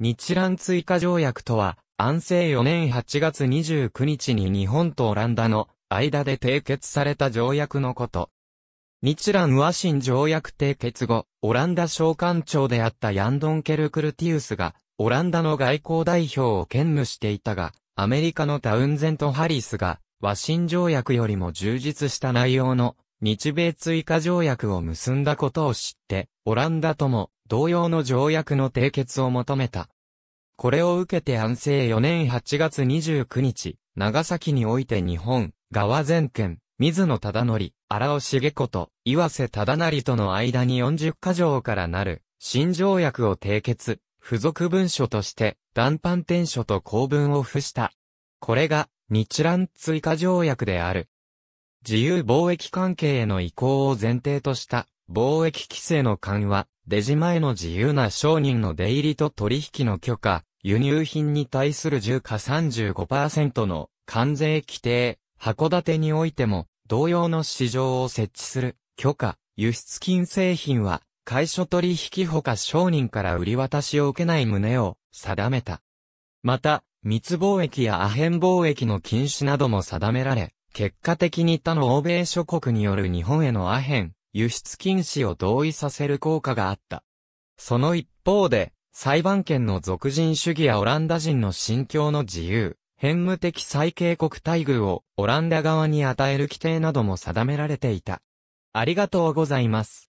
日蘭追加条約とは、安政4年8月29日に日本とオランダの間で締結された条約のこと。日蘭和親条約締結後、オランダ商館長であったヤンドン・ケルクルティウスが、オランダの外交代表を兼務していたが、アメリカのタウンゼント・ハリスが、和親条約よりも充実した内容の日米追加条約を結んだことを知って、オランダとも同様の条約の締結を求めた。これを受けて安政4年8月29日、長崎において日本、側前県、水野忠則、荒尾茂子と岩瀬忠成との間に40箇条からなる新条約を締結、付属文書として断版天書と公文を付した。これが日蘭追加条約である。自由貿易関係への移行を前提とした貿易規制の緩和、出島前の自由な商人の出入りと取引の許可、輸入品に対する重価35%の関税規定、函館においても同様の市場を設置する許可、輸出金製品は会所取引ほか商人から売り渡しを受けない旨を定めた。また、密貿易やアヘン貿易の禁止なども定められ、結果的に他の欧米諸国による日本へのアヘン、輸出禁止を同意させる効果があった。その一方で、裁判権の俗人主義やオランダ人の心境の自由、変無的最恵国待遇をオランダ側に与える規定なども定められていた。ありがとうございます。